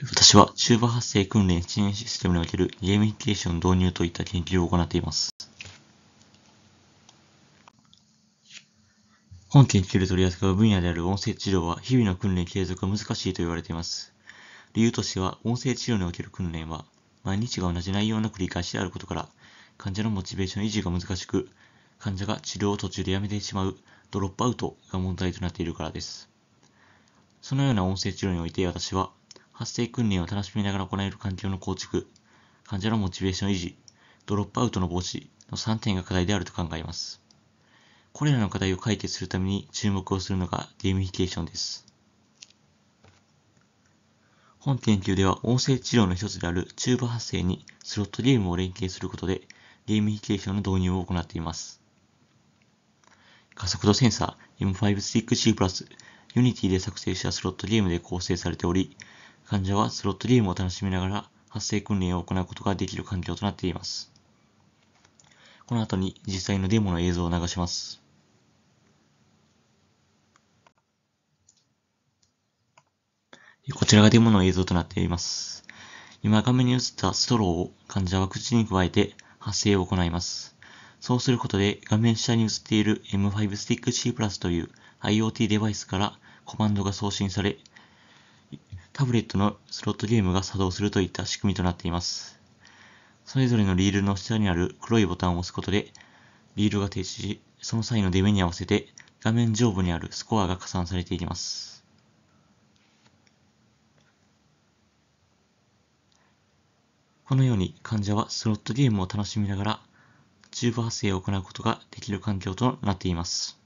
私は中波発生訓練支援システムにおけるゲーミフィケーション導入といった研究を行っています。本研究で取り扱う分野である音声治療は日々の訓練継続が難しいと言われています。理由としては、音声治療における訓練は、毎日が同じ内容の繰り返しであることから、患者のモチベーション維持が難しく、患者が治療を途中でやめてしまうドロップアウトが問題となっているからです。そのような音声治療において私は、発生訓練を楽しみながら行える環境の構築、患者のモチベーション維持、ドロップアウトの防止の3点が課題であると考えます。これらの課題を解決するために注目をするのがゲーミフィケーションです。本研究では音声治療の一つであるチューブ発生にスロットゲームを連携することでゲーミフィケーションの導入を行っています。加速度センサー M5 スティック C プラス Unity で作成したスロットゲームで構成されており、患者はスロットゲームを楽しみながら発声訓練を行うことができる環境となっています。この後に実際のデモの映像を流します。こちらがデモの映像となっています。今画面に映ったストローを患者は口に加えて発声を行います。そうすることで画面下に映っている M5 Stick C プラスという IoT デバイスからコマンドが送信され、タブレットのスロットゲームが作動するといった仕組みとなっています。それぞれのリールの下にある黒いボタンを押すことで、リールが停止し、その際の出目に合わせて画面上部にあるスコアが加算されていきます。このように患者はスロットゲームを楽しみながら、チューブ発生を行うことができる環境となっています。